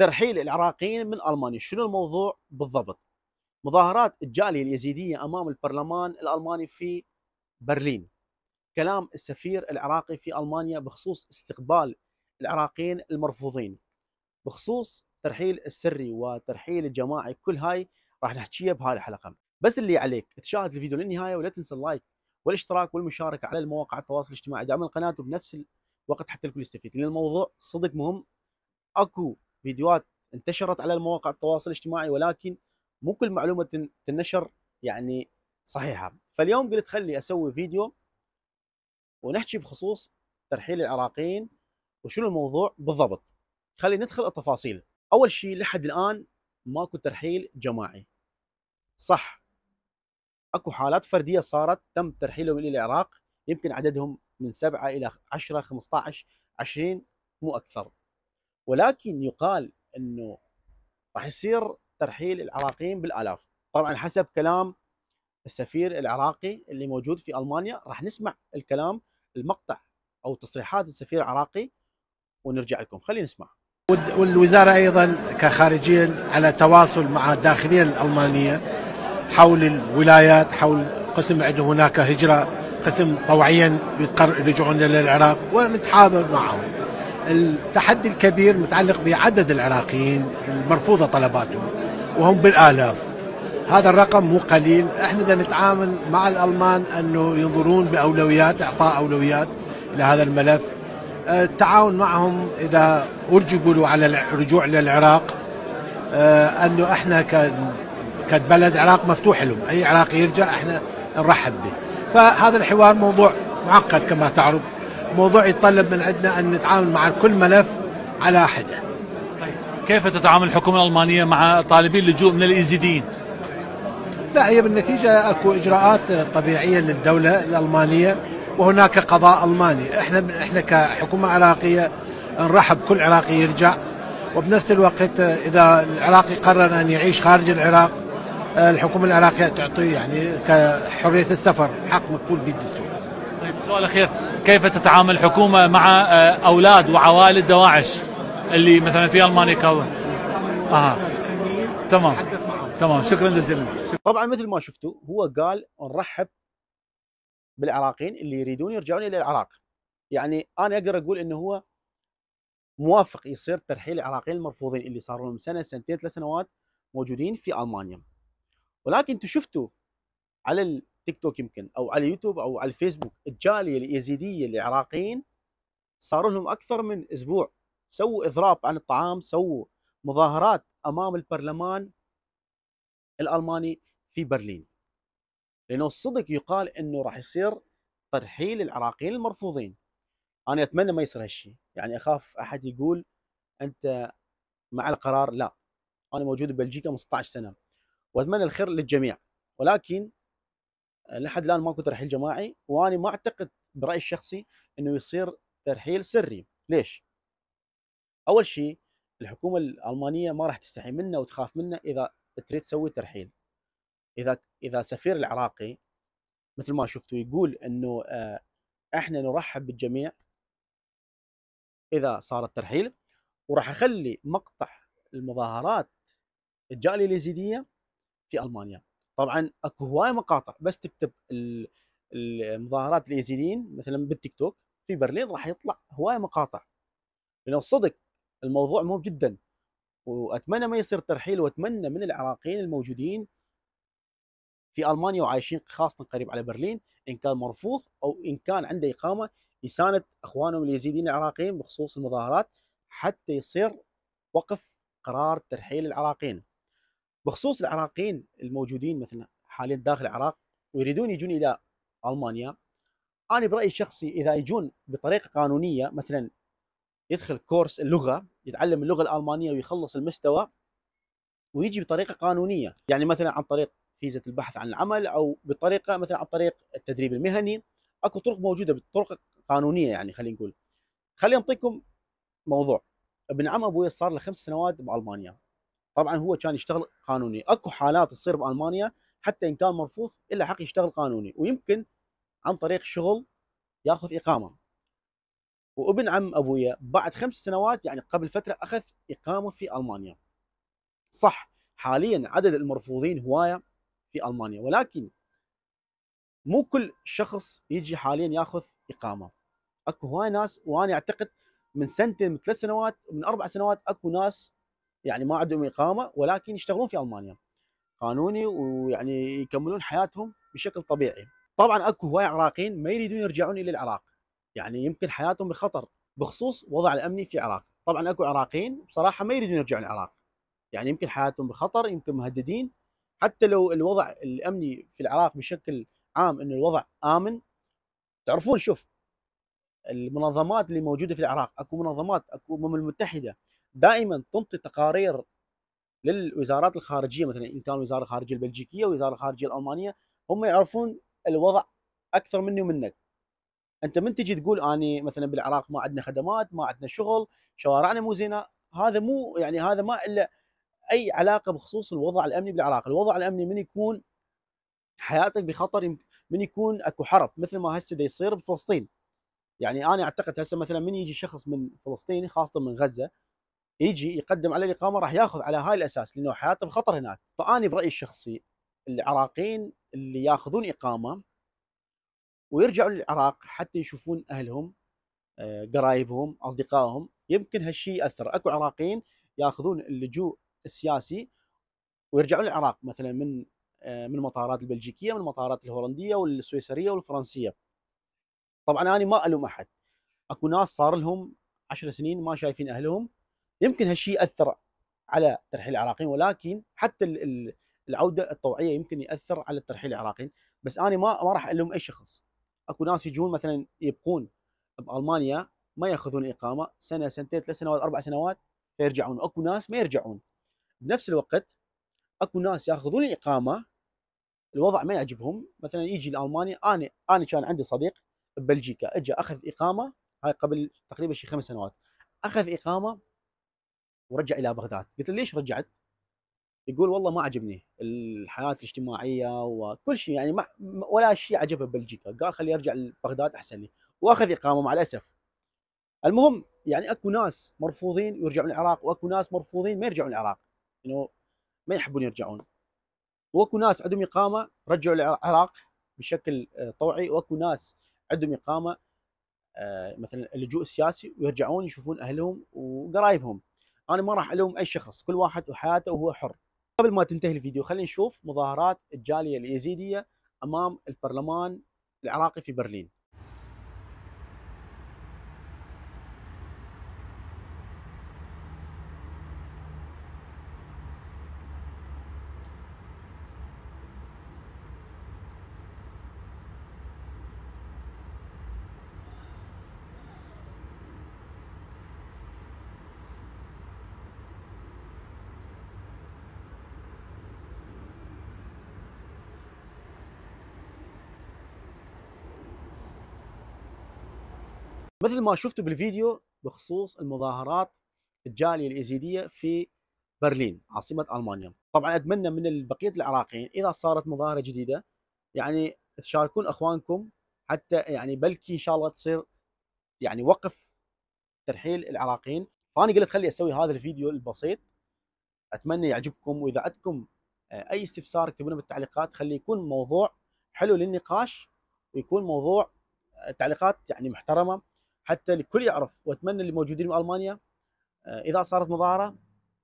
ترحيل العراقيين من المانيا شنو الموضوع بالضبط مظاهرات الجاليه اليزيديه امام البرلمان الالماني في برلين كلام السفير العراقي في المانيا بخصوص استقبال العراقيين المرفوضين بخصوص ترحيل السري وترحيل الجماعي كل هاي راح نحكيها بهاي الحلقه بس اللي عليك تشاهد الفيديو للنهايه ولا تنسى اللايك والاشتراك والمشاركه على المواقع التواصل الاجتماعي دعم القناه وبنفس الوقت حتى الكل يستفيد لان الموضوع صدق مهم اكو فيديوهات انتشرت على المواقع التواصل الاجتماعي ولكن مو كل معلومه تنشر يعني صحيحه فاليوم قلت خلي اسوي فيديو ونحكي بخصوص ترحيل العراقيين وشنو الموضوع بالضبط خلي ندخل التفاصيل اول شيء لحد الان ماكو ترحيل جماعي صح اكو حالات فرديه صارت تم ترحيلهم الى العراق يمكن عددهم من 7 الى 10 15 20 مو اكثر ولكن يقال انه راح يصير ترحيل العراقيين بالالاف طبعا حسب كلام السفير العراقي اللي موجود في المانيا راح نسمع الكلام المقطع او تصريحات السفير العراقي ونرجع لكم خلينا نسمع والوزاره ايضا كخارجيه على تواصل مع الداخليه الالمانيه حول الولايات حول قسم عندهم هناك هجره قسم طوعيا يرجعون للعراق ونتحاضر معهم التحدي الكبير متعلق بعدد العراقيين المرفوضة طلباتهم وهم بالآلاف هذا الرقم مو قليل احنا بدنا نتعامل مع الألمان أنه ينظرون بأولويات إعطاء أولويات لهذا الملف آه، التعاون معهم إذا أرجبوا على الرجوع للعراق آه، أنه احنا كبلد عراق مفتوح لهم أي عراقي يرجع احنا نرحب به فهذا الحوار موضوع معقد كما تعرف موضوع يتطلب من عندنا أن نتعامل مع كل ملف على حدة طيب كيف تتعامل الحكومة الألمانية مع طالبي اللجوء من الإيزيديين؟ لا هي بالنتيجة أكو إجراءات طبيعية للدولة الألمانية وهناك قضاء ألماني إحنا إحنا كحكومة عراقية نرحب كل عراقي يرجع وبنفس الوقت إذا العراقي قرر أن يعيش خارج العراق الحكومة العراقية تعطيه يعني كحرية السفر حق مكفول بالدستور. سؤال اخير كيف تتعامل الحكومه مع آه، اولاد وعوائل دواعش اللي مثلا في المانيا كو اها تمام تمام شكرا جزيلا طبعا مثل ما شفتوا هو قال نرحب بالعراقيين اللي يريدون يرجعون الى العراق يعني انا اقدر اقول انه هو موافق يصير ترحيل العراقيين المرفوضين اللي صاروا لهم سنه سنتين ثلاث سنوات موجودين في المانيا ولكن انتم شفتوا على تيك توك يمكن او على اليوتيوب او على الفيسبوك الجاليه اليزيديه العراقيين صار لهم اكثر من اسبوع سووا اضراب عن الطعام سووا مظاهرات امام البرلمان الالماني في برلين لانه الصدق يقال انه راح يصير ترحيل العراقيين المرفوضين انا اتمنى ما يصير هالشيء يعني اخاف احد يقول انت مع القرار لا انا موجود ببلجيكا من 16 سنه واتمنى الخير للجميع ولكن لحد الان ماكو ترحيل جماعي واني ما اعتقد برايي الشخصي انه يصير ترحيل سري، ليش؟ اول شيء الحكومه الالمانيه ما راح تستحي منا وتخاف منا اذا تريد تسوي ترحيل. اذا اذا سفير العراقي مثل ما شفتوا يقول انه آه، احنا نرحب بالجميع اذا صار الترحيل وراح اخلي مقطع المظاهرات الجاليه اليزيديه في المانيا طبعا اكو هواي مقاطع بس تكتب المظاهرات اليزيديين مثلا بالتيك توك في برلين راح يطلع هواي مقاطع لانه الصدق الموضوع مو جدا واتمنى ما يصير ترحيل واتمنى من العراقيين الموجودين في المانيا وعايشين خاصه قريب على برلين ان كان مرفوض او ان كان عنده اقامه يساند اخوانهم اليزيديين العراقيين بخصوص المظاهرات حتى يصير وقف قرار ترحيل العراقيين بخصوص العراقيين الموجودين مثلا حاليا داخل العراق ويريدون يجون الى المانيا انا برايي الشخصي اذا يجون بطريقه قانونيه مثلا يدخل كورس اللغه يتعلم اللغه الالمانيه ويخلص المستوى ويجي بطريقه قانونيه يعني مثلا عن طريق فيزا البحث عن العمل او بطريقه مثلا عن طريق التدريب المهني اكو طرق موجوده بطرق قانونيه يعني خلينا نقول خليني اعطيكم موضوع ابن عم ابوي صار له خمس سنوات بالمانيا طبعا هو كان يشتغل قانوني اكو حالات تصير بالمانيا حتى ان كان مرفوض الا حق يشتغل قانوني ويمكن عن طريق شغل ياخذ اقامه وابن عم ابويا بعد خمس سنوات يعني قبل فتره اخذ اقامه في المانيا صح حاليا عدد المرفوضين هوايه في المانيا ولكن مو كل شخص يجي حاليا ياخذ اقامه اكو هواي ناس وانا اعتقد من سنتين من ثلاث سنوات من اربع سنوات اكو ناس يعني ما عندهم اقامه ولكن يشتغلون في المانيا قانوني ويعني يكملون حياتهم بشكل طبيعي طبعا اكو هواي عراقيين ما يريدون يرجعون الى العراق يعني يمكن حياتهم بخطر بخصوص وضع الامني في العراق طبعا اكو عراقيين بصراحه ما يريدون يرجعون العراق يعني يمكن حياتهم بخطر يمكن مهددين حتى لو الوضع الامني في العراق بشكل عام انه الوضع امن تعرفون شوف المنظمات اللي موجوده في العراق اكو منظمات اكو الامم المتحده دائما تنطي تقارير للوزارات الخارجيه مثلا ان كان وزاره الخارجيه البلجيكيه وزاره الخارجيه الالمانيه هم يعرفون الوضع اكثر مني ومنك انت من تجي تقول اني مثلا بالعراق ما عندنا خدمات ما عندنا شغل شوارعنا مو زينه هذا مو يعني هذا ما الا اي علاقه بخصوص الوضع الامني بالعراق الوضع الامني من يكون حياتك بخطر من يكون اكو حرب مثل ما هسه دا يصير بفلسطين يعني انا اعتقد هسه مثلا من يجي شخص من فلسطيني خاصه من غزه يجي يقدم على الاقامه راح ياخذ على هاي الاساس لانه حياته بخطر هناك فاني برايي الشخصي العراقيين اللي ياخذون اقامه ويرجعوا للعراق حتى يشوفون اهلهم آه، قرايبهم اصدقائهم يمكن هالشيء ياثر اكو عراقيين ياخذون اللجوء السياسي ويرجعون للعراق مثلا من آه، من المطارات البلجيكيه من المطارات الهولنديه والسويسريه والفرنسيه طبعا انا ما الوم احد اكو ناس صار لهم 10 سنين ما شايفين اهلهم يمكن هالشيء اثر على ترحيل العراقيين ولكن حتى العوده الطوعيه يمكن ياثر على ترحيل العراقيين بس انا ما ما راح الوم اي شخص اكو ناس يجون مثلا يبقون بالمانيا ما ياخذون اقامه سنه سنتين ثلاث سنوات اربع سنوات فيرجعون اكو ناس ما يرجعون بنفس الوقت اكو ناس ياخذون الاقامه الوضع ما يعجبهم مثلا يجي لالمانيا انا انا كان عندي صديق ببلجيكا اجى اخذ اقامه هاي قبل تقريبا شي خمس سنوات اخذ اقامه ورجع الى بغداد قلت له ليش رجعت يقول والله ما عجبني الحياه الاجتماعيه وكل شيء يعني ما ولا شيء عجبه بلجيكا قال خلي ارجع لبغداد احسن لي واخذ اقامه مع الاسف المهم يعني اكو ناس مرفوضين يرجعون العراق واكو ناس مرفوضين ما يرجعون العراق انه يعني ما يحبون يرجعون واكو ناس عندهم اقامه رجعوا العراق بشكل آه، طوعي واكو ناس عندهم اقامه آه، مثلا اللجوء السياسي ويرجعون يشوفون اهلهم وقرايبهم انا ما راح الوم اي شخص كل واحد وحياته وهو حر قبل ما تنتهي الفيديو خلينا نشوف مظاهرات الجاليه اليزيديه امام البرلمان العراقي في برلين مثل ما شفتوا بالفيديو بخصوص المظاهرات الجالية الإيزيدية في برلين عاصمة ألمانيا طبعا أتمنى من بقية العراقيين إذا صارت مظاهرة جديدة يعني تشاركون أخوانكم حتى يعني بلكي إن شاء الله تصير يعني وقف ترحيل العراقيين فأنا قلت خلي أسوي هذا الفيديو البسيط أتمنى يعجبكم وإذا عندكم آه، أي استفسار اكتبونه بالتعليقات خلي يكون موضوع حلو للنقاش ويكون موضوع آه، تعليقات يعني محترمة حتى الكل يعرف واتمنى اللي موجودين بالمانيا آه، اذا صارت مظاهره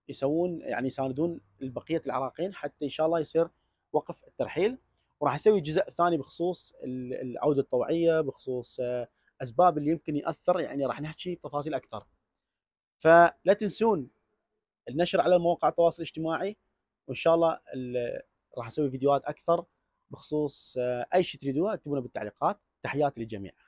يسوون يعني يساندون بقيه العراقيين حتى ان شاء الله يصير وقف الترحيل وراح اسوي جزء ثاني بخصوص العوده الطوعيه بخصوص آه، اسباب اللي يمكن ياثر يعني راح نحكي بتفاصيل اكثر فلا تنسون النشر على مواقع التواصل الاجتماعي وان شاء الله راح اسوي فيديوهات اكثر بخصوص آه، اي شيء تريدوه اكتبونه بالتعليقات تحياتي للجميع